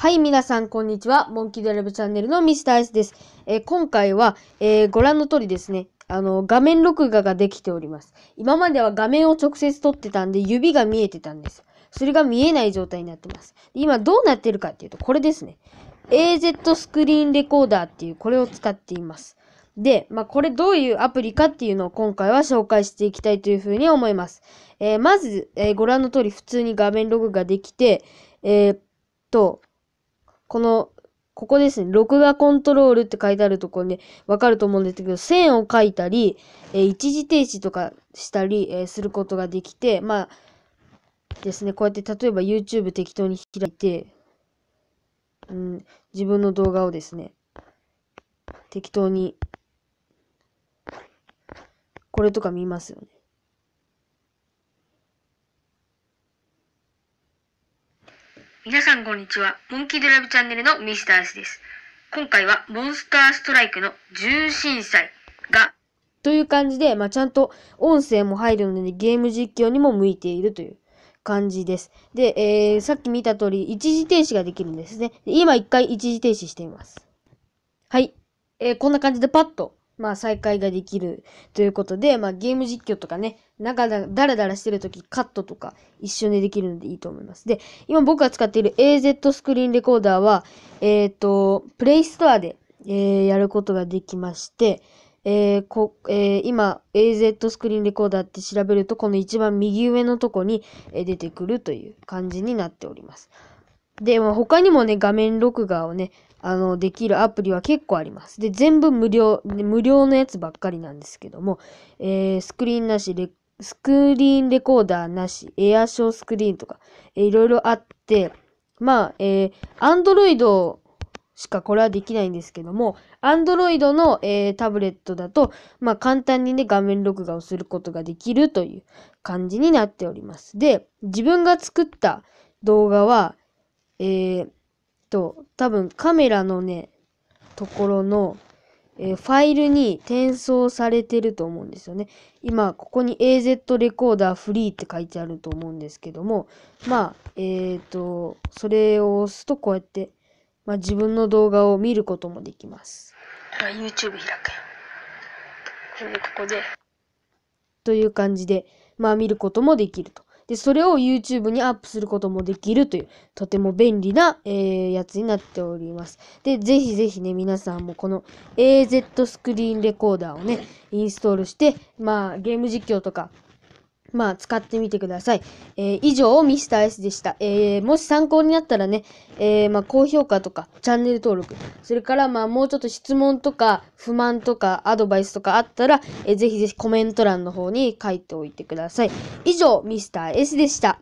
はい、皆さん、こんにちは。モンキードライブチャンネルのミスターアイスです。えー、今回は、えー、ご覧の通りですね、あの、画面録画ができております。今までは画面を直接撮ってたんで、指が見えてたんです。それが見えない状態になってます。今どうなってるかっていうと、これですね。AZ スクリーンレコーダーっていう、これを使っています。で、まあ、これどういうアプリかっていうのを今回は紹介していきたいというふうに思います。えー、まず、えご覧の通り普通に画面録画できて、えっと、この、ここですね、録画コントロールって書いてあるところね、わかると思うんですけど、線を書いたり、えー、一時停止とかしたり、えー、することができて、まあ、ですね、こうやって例えば YouTube 適当に開いて、うん、自分の動画をですね、適当に、これとか見ますよね。皆さんこんにちは。モンキードラブチャンネルのミスタースです。今回はモンスターストライクの重心祭が。という感じで、まあ、ちゃんと音声も入るので、ゲーム実況にも向いているという感じです。で、えー、さっき見た通り、一時停止ができるんですね。今一回一時停止しています。はい。えー、こんな感じでパッとまあ、再開ができるということで、まあ、ゲーム実況とかね、なんかダラダラしてるときカットとか一緒にできるのでいいと思います。で、今僕が使っている AZ スクリーンレコーダーは、えっ、ー、と、プレイストアで、えー、やることができまして、えーこえー、今 AZ スクリーンレコーダーって調べるとこの一番右上のとこに出てくるという感じになっております。で、まあ、他にもね画面録画をねあの、できるアプリは結構あります。で、全部無料、無料のやつばっかりなんですけども、えー、スクリーンなし、レ、スクリーンレコーダーなし、エアショースクリーンとか、えー、いろいろあって、まあ、えー、アンドロイドしかこれはできないんですけども、アンドロイドの、えー、タブレットだと、まあ、簡単にね、画面録画をすることができるという感じになっております。で、自分が作った動画は、えー、と、多分カメラのね、ところの、えー、ファイルに転送されてると思うんですよね。今、ここに AZ レコーダーフリーって書いてあると思うんですけども、まあ、えっ、ー、と、それを押すとこうやって、まあ、自分の動画を見ることもできます。YouTube 開くこれでここで。という感じで、まあ見ることもできると。で、それを YouTube にアップすることもできるという、とても便利な、えー、やつになっております。で、ぜひぜひね、皆さんもこの AZ スクリーンレコーダーをね、インストールして、まあ、ゲーム実況とか、まあ、使ってみてください。えー、以上、ミスター S でした。えー、もし参考になったらね、えー、まあ、高評価とか、チャンネル登録、それから、まあ、もうちょっと質問とか、不満とか、アドバイスとかあったら、えー、ぜひぜひコメント欄の方に書いておいてください。以上、ミスター S でした。